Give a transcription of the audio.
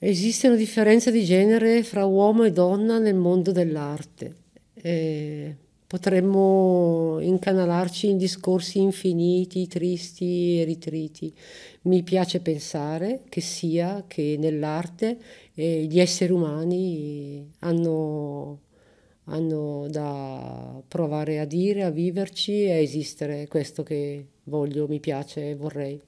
Esiste una differenza di genere fra uomo e donna nel mondo dell'arte. Eh, potremmo incanalarci in discorsi infiniti, tristi e ritriti. Mi piace pensare che sia che nell'arte eh, gli esseri umani hanno, hanno da provare a dire, a viverci e a esistere. Questo che voglio, mi piace e vorrei.